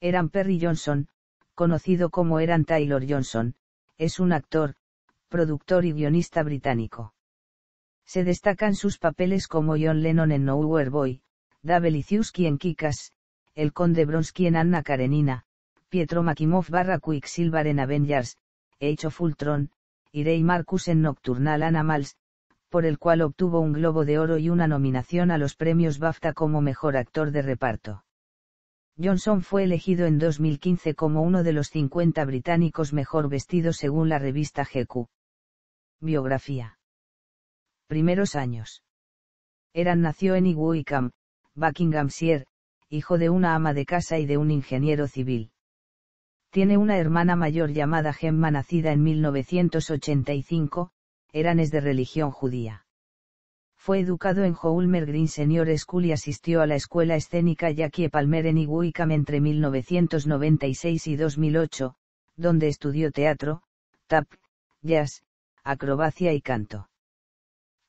Eran Perry Johnson, conocido como Eran Taylor Johnson, es un actor, productor y guionista británico. Se destacan sus papeles como John Lennon en Nowhere Boy, David Liciuski en Kikas, el Conde Bronski en Anna Karenina, Pietro Makimov barra Quicksilver en Avengers, Age Fultron y Ray Marcus en Nocturnal Animals, por el cual obtuvo un Globo de Oro y una nominación a los premios BAFTA como mejor actor de reparto. Johnson fue elegido en 2015 como uno de los 50 británicos mejor vestidos según la revista GQ. Biografía. Primeros años. Eran nació en Wickham, Buckinghamshire, hijo de una ama de casa y de un ingeniero civil. Tiene una hermana mayor llamada Gemma nacida en 1985, Eran es de religión judía. Fue educado en Howlmer Green Senior School y asistió a la escuela escénica Jackie Palmer en Iguicam entre 1996 y 2008, donde estudió teatro, tap, jazz, acrobacia y canto.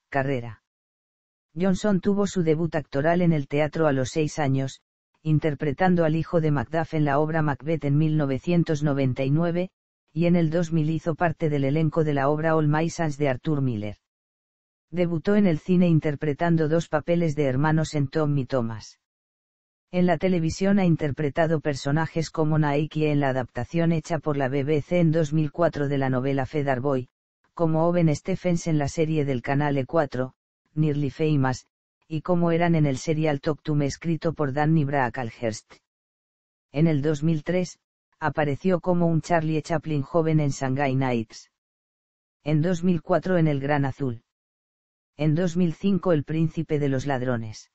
Carrera. Johnson tuvo su debut actoral en el teatro a los seis años, interpretando al hijo de Macduff en la obra Macbeth en 1999, y en el 2000 hizo parte del elenco de la obra All My Sons de Arthur Miller debutó en el cine interpretando dos papeles de hermanos en Tom y Thomas. En la televisión ha interpretado personajes como Naiki en la adaptación hecha por la BBC en 2004 de la novela Feather Boy, como Owen Stephens en la serie del canal E4, Nearly Famous, y como eran en el serial Talk escrito por Danny Brackalhurst. En el 2003, apareció como un Charlie Chaplin joven en Shanghai Nights. En 2004 en El Gran Azul en 2005 El príncipe de los ladrones.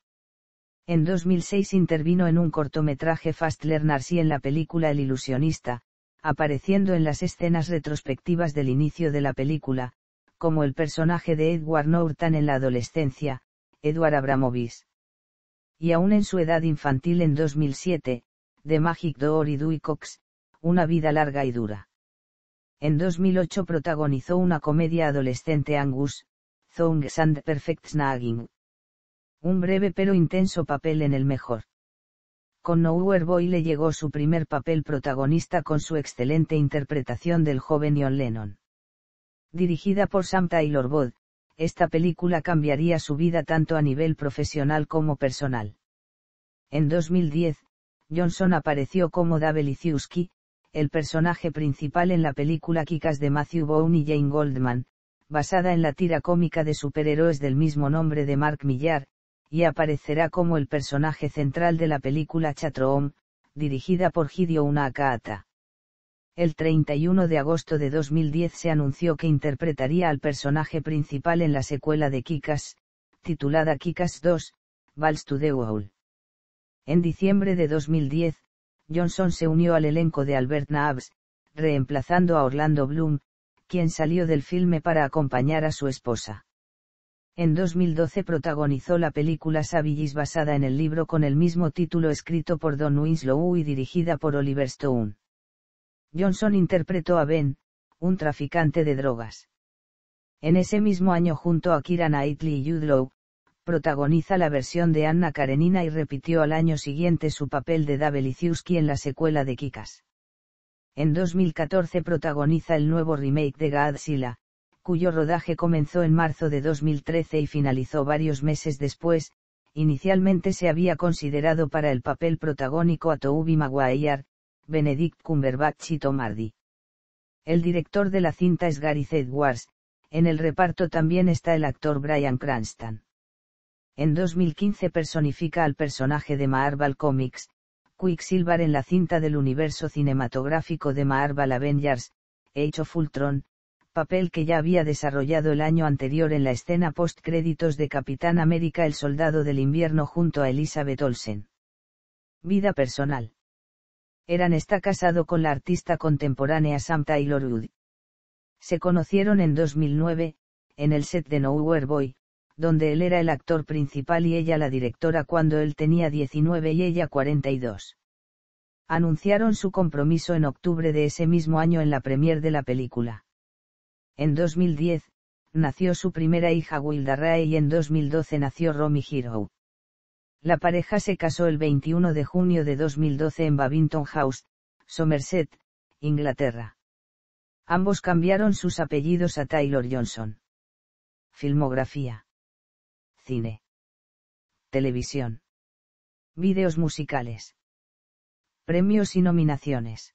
En 2006 intervino en un cortometraje Fast Fastler Narcy en la película El ilusionista, apareciendo en las escenas retrospectivas del inicio de la película, como el personaje de Edward Norton en la adolescencia, Edward Abramovich. Y aún en su edad infantil en 2007, The Magic Door y Dewey Cox, Una vida larga y dura. En 2008 protagonizó una comedia adolescente Angus, and Perfect Snagging. Un breve pero intenso papel en el mejor. Con Nowhere Boy le llegó su primer papel protagonista con su excelente interpretación del joven John Lennon. Dirigida por Sam Taylor Bod, esta película cambiaría su vida tanto a nivel profesional como personal. En 2010, Johnson apareció como Liciuski, el personaje principal en la película Kikas de Matthew Bone y Jane Goldman, basada en la tira cómica de superhéroes del mismo nombre de Mark Millar, y aparecerá como el personaje central de la película Chatroom, dirigida por Hideo Unakata. El 31 de agosto de 2010 se anunció que interpretaría al personaje principal en la secuela de Kikas, titulada Kikas 2, Vals to the Wall. En diciembre de 2010, Johnson se unió al elenco de Albert Naabs, reemplazando a Orlando Bloom, quien salió del filme para acompañar a su esposa. En 2012 protagonizó la película Savillis basada en el libro con el mismo título escrito por Don Winslow y dirigida por Oliver Stone. Johnson interpretó a Ben, un traficante de drogas. En ese mismo año junto a Kira Knightley y Jude protagoniza la versión de Anna Karenina y repitió al año siguiente su papel de Daveliciuski en la secuela de Kikas. En 2014 protagoniza el nuevo remake de Godzilla, cuyo rodaje comenzó en marzo de 2013 y finalizó varios meses después, inicialmente se había considerado para el papel protagónico a Tobey Maguire, Benedict Cumberbatch y Tom Hardy. El director de la cinta es Gareth Edwards, en el reparto también está el actor Brian Cranston. En 2015 personifica al personaje de Marvel Comics, Quicksilver en la cinta del universo cinematográfico de Marvel Avengers, hecho of papel que ya había desarrollado el año anterior en la escena post-créditos de Capitán América el Soldado del Invierno junto a Elizabeth Olsen. Vida personal. Eran está casado con la artista contemporánea Sam Taylor Wood. Se conocieron en 2009, en el set de Nowhere Boy, donde él era el actor principal y ella la directora cuando él tenía 19 y ella 42. Anunciaron su compromiso en octubre de ese mismo año en la premier de la película. En 2010, nació su primera hija Wilda Rae y en 2012 nació Romy Hero. La pareja se casó el 21 de junio de 2012 en Babington House, Somerset, Inglaterra. Ambos cambiaron sus apellidos a Taylor Johnson. Filmografía cine, televisión, videos musicales, premios y nominaciones.